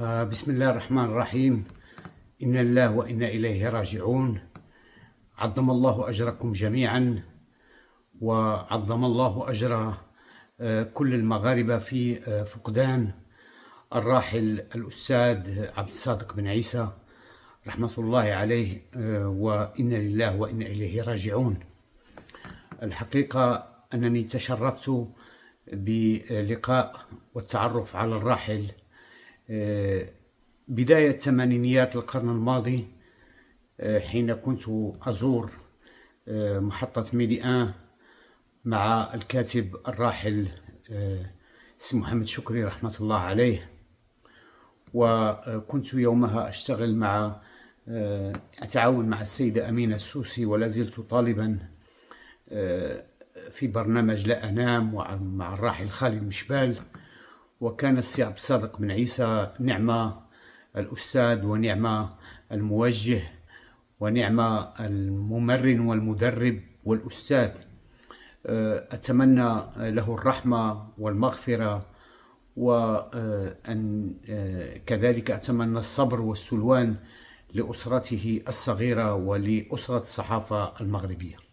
آه، بسم الله الرحمن الرحيم إن الله وإنا إليه راجعون عظم الله أجركم جميعا وعظم الله أجر آه، كل المغاربة في آه، فقدان الراحل الأستاذ عبد الصادق بن عيسى رحمة الله عليه وإنا لله وإنا إليه راجعون الحقيقة أنني تشرفت بلقاء والتعرف على الراحل بداية ثمانينيات القرن الماضي آه، حين كنت أزور آه، محطة ميديان مع الكاتب الراحل آه، سي محمد شكري رحمة الله عليه وكنت يومها أشتغل مع أتعاون مع السيدة أمينة السوسي ولا زلت طالبا في برنامج لا أنام مع الراحل خالد مشبال وكان السي عبد الصادق بن عيسى نعمة الأستاذ ونعمة الموجه ونعمة الممرن والمدرب والأستاذ أه، أتمنى له الرحمة والمغفرة وأن أه، كذلك أتمنى الصبر والسلوان لأسرته الصغيرة ولأسرة الصحافة المغربية